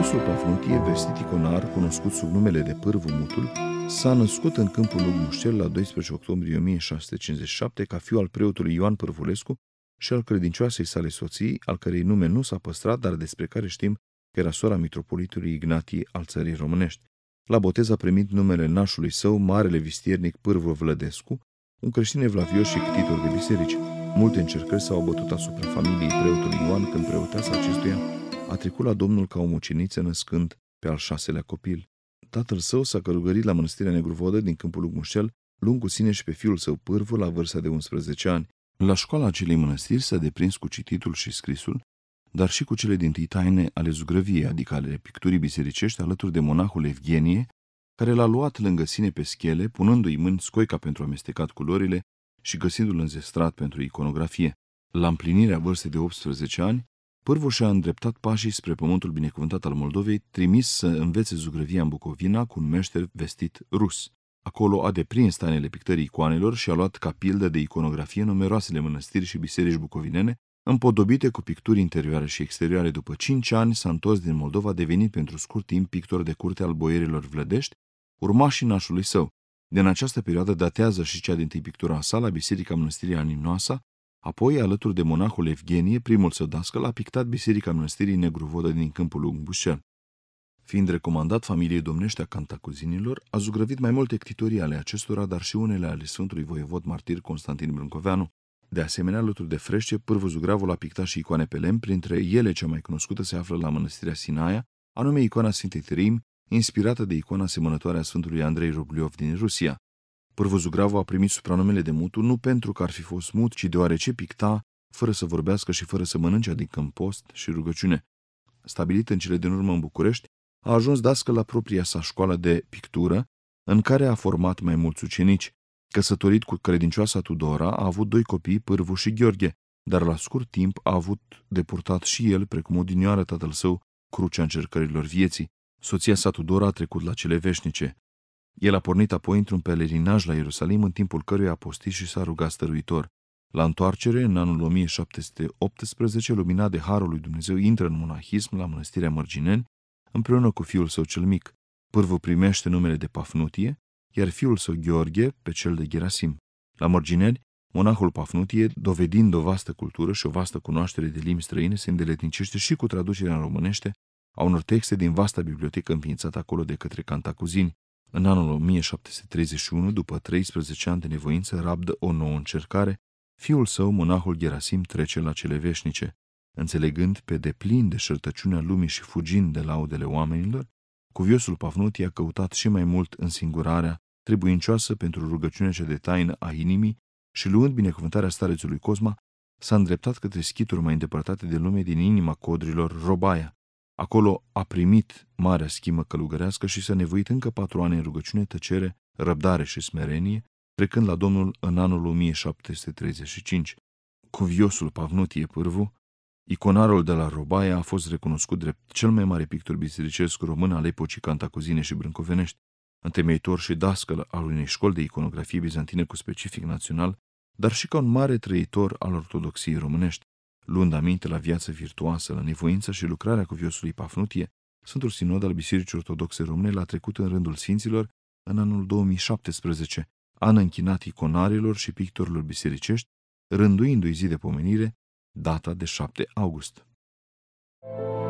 Pafruntie vestit iconar, cunoscut sub numele de Pârvu Mutul, s-a născut în câmpul Lugmuștel la 12 octombrie 1657 ca fiu al preotului Ioan Pârvulescu și al credincioasei sale soții, al cărei nume nu s-a păstrat, dar despre care știm că era sora mitropolitului Ignatie al țării românești. La botez a primit numele nașului său, marele vistiernic Pârvul Vlădescu, un creștin evlavios și ctitor de biserici. Multe încercări s-au bătut asupra familiei preotului Ioan când preoteasa acestuia a trecut la Domnul ca o muceniță născând pe al șaselea copil. Tatăl său s-a călugărit la mănăstirea Negruvodă din câmpul Lugmușel, lung cu sine și pe fiul său pârvă la vârsta de 11 ani. La școala acelei mănăstiri s-a deprins cu cititul și scrisul, dar și cu cele din titaine ale zugrăviei, adică ale picturii bisericești, alături de monahul Evgenie, care l-a luat lângă sine pe schele, punându-i mâini scoica pentru amestecat culorile și găsindu-l înzestrat pentru iconografie. La împlinirea vârstei de 18 ani, Pârvu și-a îndreptat pașii spre pământul binecuvântat al Moldovei, trimis să învețe zugrăvia în Bucovina cu un meșter vestit rus. Acolo a deprins tainele pictării icoanelor și a luat ca pildă de iconografie numeroasele mănăstiri și biserici bucovinene, împodobite cu picturi interioare și exterioare. După cinci ani, s-a întors din Moldova, devenit pentru scurt timp pictor de curte al boierilor vlădești, urmașii nașului său. Din această perioadă datează și cea din pictura sa la Biserica Mănăstirii aninoasa. Apoi, alături de monahul Evgenie, primul dascăl, a pictat biserica mănăstirii Negruvodă din câmpul Ungbușel. Fiind recomandat familiei domnește a cantacuzinilor, a zugrăvit mai multe ctitorii ale acestora, dar și unele ale Sfântului Voievod Martir Constantin Brâncoveanu. De asemenea, alături de frește, Pârvă Zugravul a pictat și icoane pe lemn, printre ele cea mai cunoscută se află la mănăstirea Sinaia, anume icoana Sfintei Trim, inspirată de icoana asemănătoare a Sfântului Andrei Rubliov din Rusia. Pârvăzugravu a primit supranumele de Mutu nu pentru că ar fi fost mut, ci deoarece picta, fără să vorbească și fără să mănânce, adică în post și rugăciune. Stabilit în cele din urmă în București, a ajuns dască la propria sa școală de pictură, în care a format mai mulți ucenici. Căsătorit cu credincioasa Tudora, a avut doi copii, Pârvu și Gheorghe, dar la scurt timp a avut deportat și el, precum odinioară tatăl său, crucea încercărilor vieții. Soția sa Tudora a trecut la cele veșnice. El a pornit apoi într-un pelerinaj la Ierusalim, în timpul căruia a postit și s-a rugat stăruitor. La întoarcere, în anul 1718, luminat de Harul lui Dumnezeu, intră în monahism la mănăstirea Mărgineni, împreună cu fiul său cel mic. Pârvul primește numele de Pafnutie, iar fiul său Gheorghe pe cel de Gerasim. La Mărgineni, monahul Pafnutie, dovedind o vastă cultură și o vastă cunoaștere de limbi străine, se îndeletnicește și cu traducerea în românește a unor texte din vasta bibliotecă înființată acolo de către cantacuzini, în anul 1731, după 13 ani de nevoință, rabdă o nouă încercare, fiul său, monahul Gerasim, trece la cele veșnice. Înțelegând pe deplin deșertăciunea lumii și fugind de laudele oamenilor, cuviosul Pavnut i-a căutat și mai mult însingurarea, trebuincioasă pentru rugăciunea cea de taină a inimii și luând binecuvântarea starețului Cosma, s-a îndreptat către schituri mai îndepărtate de lume din inima codrilor Robaia, Acolo a primit marea schimbă călugărească și s-a nevoit încă patru ani în rugăciune, tăcere, răbdare și smerenie, trecând la Domnul în anul 1735. Cuviosul Pavnutie Pârvu, iconarul de la Robaia, a fost recunoscut drept cel mai mare pictor bisericesc român al epocii Cantacuzine și Brâncovenești, întemeitor și dascăl al unei școli de iconografie bizantină cu specific național, dar și ca un mare trăitor al ortodoxiei românești luând aminte la viață virtuoasă, la nevoință și lucrarea cuviosului Pafnutie, Sfântul Sinod al Bisericii Ortodoxe Române l-a trecut în rândul Sfinților în anul 2017, an închinat iconarilor și pictorilor bisericești, rânduindu-i zi de pomenire, data de 7 august. Thank you.